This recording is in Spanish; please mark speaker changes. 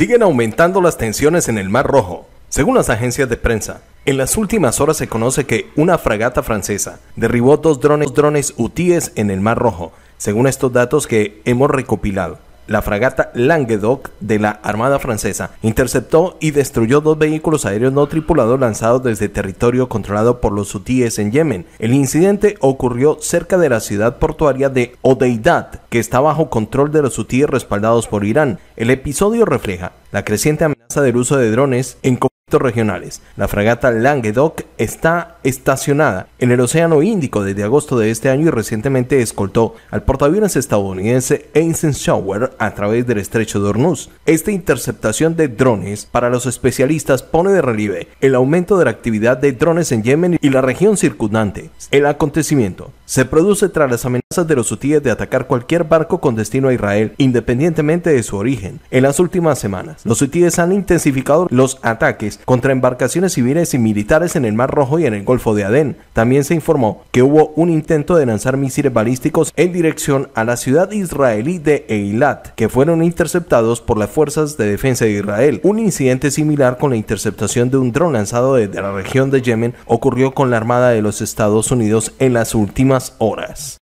Speaker 1: Siguen aumentando las tensiones en el Mar Rojo. Según las agencias de prensa, en las últimas horas se conoce que una fragata francesa derribó dos drones, drones en el Mar Rojo, según estos datos que hemos recopilado la fragata Languedoc de la Armada Francesa interceptó y destruyó dos vehículos aéreos no tripulados lanzados desde territorio controlado por los hutíes en Yemen. El incidente ocurrió cerca de la ciudad portuaria de Odeidad, que está bajo control de los hutíes respaldados por Irán. El episodio refleja la creciente amenaza del uso de drones en regionales. La fragata Languedoc está estacionada en el Océano Índico desde agosto de este año y recientemente escoltó al portaaviones estadounidense Shower a través del estrecho de Hormuz. Esta interceptación de drones para los especialistas pone de relieve el aumento de la actividad de drones en Yemen y la región circundante. El acontecimiento se produce tras las amenazas de los hutíes de atacar cualquier barco con destino a Israel, independientemente de su origen. En las últimas semanas, los hutíes han intensificado los ataques contra embarcaciones civiles y militares en el Mar Rojo y en el Golfo de Adén. También se informó que hubo un intento de lanzar misiles balísticos en dirección a la ciudad israelí de Eilat, que fueron interceptados por las fuerzas de defensa de Israel. Un incidente similar con la interceptación de un dron lanzado desde la región de Yemen ocurrió con la Armada de los Estados Unidos en las últimas horas.